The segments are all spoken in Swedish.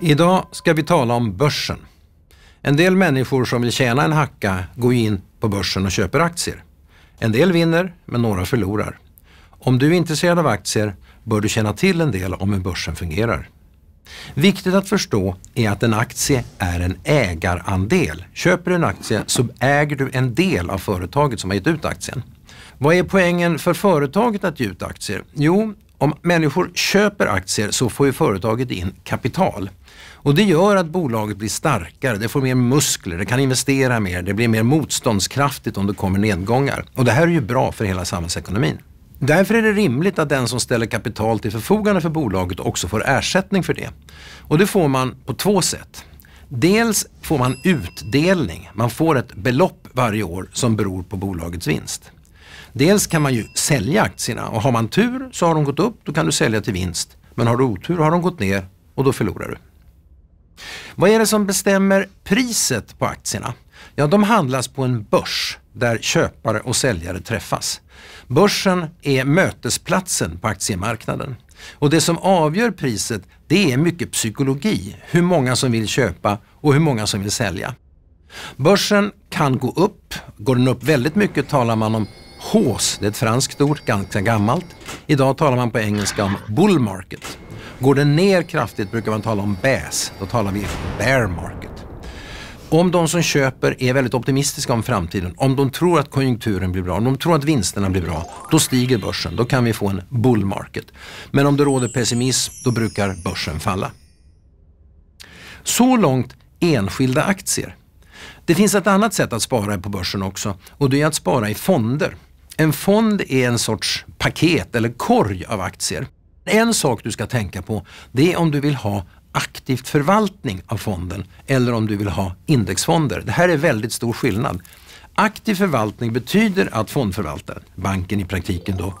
Idag ska vi tala om börsen. En del människor som vill tjäna en hacka går in på börsen och köper aktier. En del vinner, men några förlorar. Om du är intresserad av aktier bör du känna till en del om hur börsen fungerar. Viktigt att förstå är att en aktie är en ägarandel. Köper du en aktie så äger du en del av företaget som har gett ut aktien. Vad är poängen för företaget att ge ut aktier? Jo, om människor köper aktier så får ju företaget in kapital. Och det gör att bolaget blir starkare, det får mer muskler, det kan investera mer, det blir mer motståndskraftigt om det kommer nedgångar. Och det här är ju bra för hela samhällsekonomin. Därför är det rimligt att den som ställer kapital till förfogande för bolaget också får ersättning för det. Och det får man på två sätt. Dels får man utdelning, man får ett belopp varje år som beror på bolagets vinst. Dels kan man ju sälja aktierna och har man tur så har de gått upp, då kan du sälja till vinst. Men har du otur har de gått ner och då förlorar du. Vad är det som bestämmer priset på aktierna? Ja, de handlas på en börs där köpare och säljare träffas. Börsen är mötesplatsen på aktiemarknaden. Och det som avgör priset, det är mycket psykologi. Hur många som vill köpa och hur många som vill sälja. Börsen kan gå upp. Går den upp väldigt mycket talar man om Hås, det är ett franskt ord, ganska gammalt. Idag talar man på engelska om bull market. Går det ner kraftigt brukar man tala om bäs, då talar vi bear market. Om de som köper är väldigt optimistiska om framtiden, om de tror att konjunkturen blir bra, om de tror att vinsterna blir bra, då stiger börsen. Då kan vi få en bull market. Men om det råder pessimism, då brukar börsen falla. Så långt enskilda aktier. Det finns ett annat sätt att spara på börsen också och det är att spara i fonder. En fond är en sorts paket eller korg av aktier. En sak du ska tänka på det är om du vill ha aktivt förvaltning av fonden eller om du vill ha indexfonder. Det här är väldigt stor skillnad. Aktiv förvaltning betyder att fondförvaltaren, banken i praktiken då,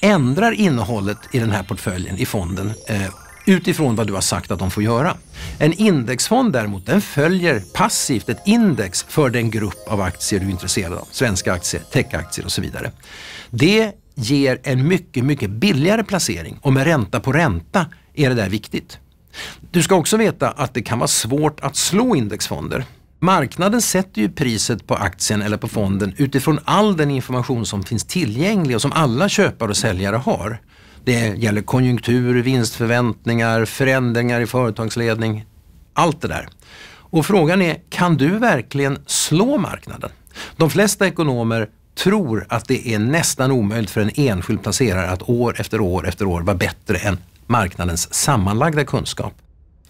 ändrar innehållet i den här portföljen i fonden eh, utifrån vad du har sagt att de får göra. En indexfond däremot, den följer passivt ett index för den grupp av aktier du är intresserad av. Svenska aktier, techaktier och så vidare. Det ger en mycket, mycket billigare placering och med ränta på ränta är det där viktigt. Du ska också veta att det kan vara svårt att slå indexfonder. Marknaden sätter ju priset på aktien eller på fonden utifrån all den information som finns tillgänglig och som alla köpare och säljare har. Det gäller konjunktur, vinstförväntningar, förändringar i företagsledning. Allt det där. Och frågan är, kan du verkligen slå marknaden? De flesta ekonomer tror att det är nästan omöjligt för en enskild placerare att år efter år efter år vara bättre än marknadens sammanlagda kunskap.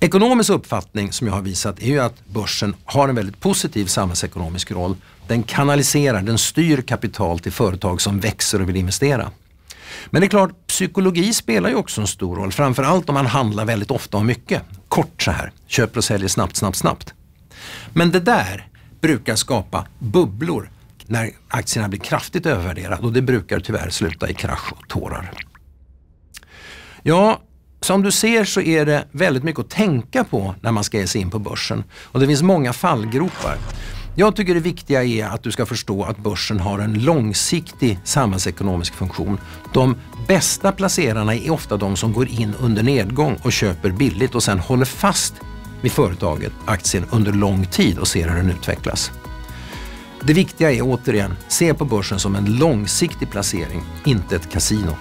Ekonomisk uppfattning som jag har visat är ju att börsen har en väldigt positiv samhällsekonomisk roll. Den kanaliserar, den styr kapital till företag som växer och vill investera. Men det är klart, psykologi spelar ju också en stor roll. Framförallt om man handlar väldigt ofta och mycket. Kort så här, köper och säljer snabbt, snabbt, snabbt. Men det där brukar skapa bubblor när aktierna blir kraftigt övervärderade och det brukar tyvärr sluta i krasch och tårar. Ja, som du ser så är det väldigt mycket att tänka på när man ska ge sig in på börsen och det finns många fallgropar. Jag tycker det viktiga är att du ska förstå att börsen har en långsiktig samhällsekonomisk funktion. De bästa placerarna är ofta de som går in under nedgång och köper billigt och sen håller fast vid företaget, aktien, under lång tid och ser hur den utvecklas. Det viktiga är återigen, se på börsen som en långsiktig placering, inte ett kasino.